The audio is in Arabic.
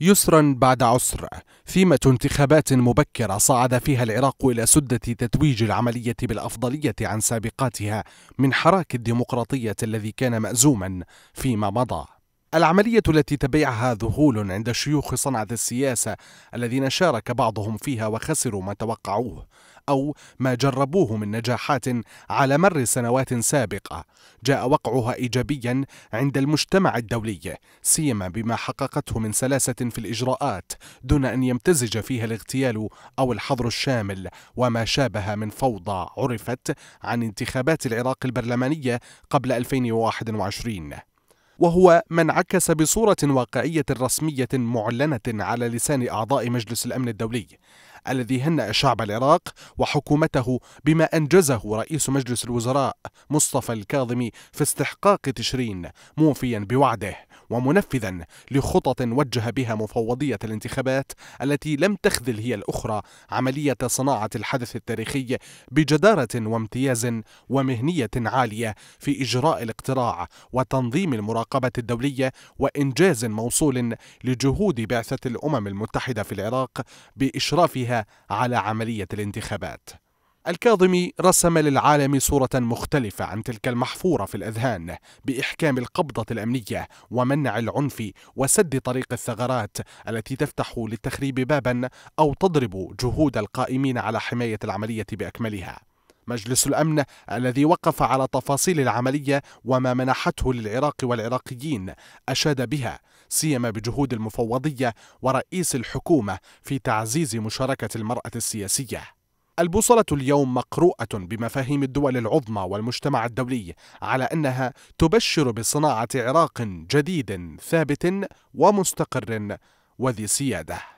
يسرا بعد عسر ثيمة انتخابات مبكرة صعد فيها العراق إلى سدة تتويج العملية بالأفضلية عن سابقاتها من حراك الديمقراطية الذي كان مأزوما فيما مضى العملية التي تبعها ذهول عند شيوخ صنعة السياسة الذين شارك بعضهم فيها وخسروا ما توقعوه أو ما جربوه من نجاحات على مر سنوات سابقة جاء وقعها إيجابيا عند المجتمع الدولي سيما بما حققته من سلاسة في الإجراءات دون أن يمتزج فيها الاغتيال أو الحظر الشامل وما شابه من فوضى عرفت عن انتخابات العراق البرلمانية قبل 2021 وهو ما انعكس بصورة واقعية رسمية معلنة على لسان أعضاء مجلس الأمن الدولي الذي هنأ شعب العراق وحكومته بما أنجزه رئيس مجلس الوزراء مصطفى الكاظمي في استحقاق تشرين موفيا بوعده ومنفذا لخطط وجه بها مفوضية الانتخابات التي لم تخذل هي الأخرى عملية صناعة الحدث التاريخي بجدارة وامتياز ومهنية عالية في إجراء الاقتراع وتنظيم المراقبة الدولية وإنجاز موصول لجهود بعثة الأمم المتحدة في العراق بإشرافها على عملية الانتخابات الكاظمي رسم للعالم صورة مختلفة عن تلك المحفورة في الأذهان بإحكام القبضة الأمنية ومنع العنف وسد طريق الثغرات التي تفتح للتخريب بابا أو تضرب جهود القائمين على حماية العملية بأكملها. مجلس الأمن الذي وقف على تفاصيل العملية وما منحته للعراق والعراقيين أشاد بها سيما بجهود المفوضية ورئيس الحكومة في تعزيز مشاركة المرأة السياسية البوصلة اليوم مقروءة بمفاهيم الدول العظمى والمجتمع الدولي على أنها تبشر بصناعة عراق جديد ثابت ومستقر وذي سياده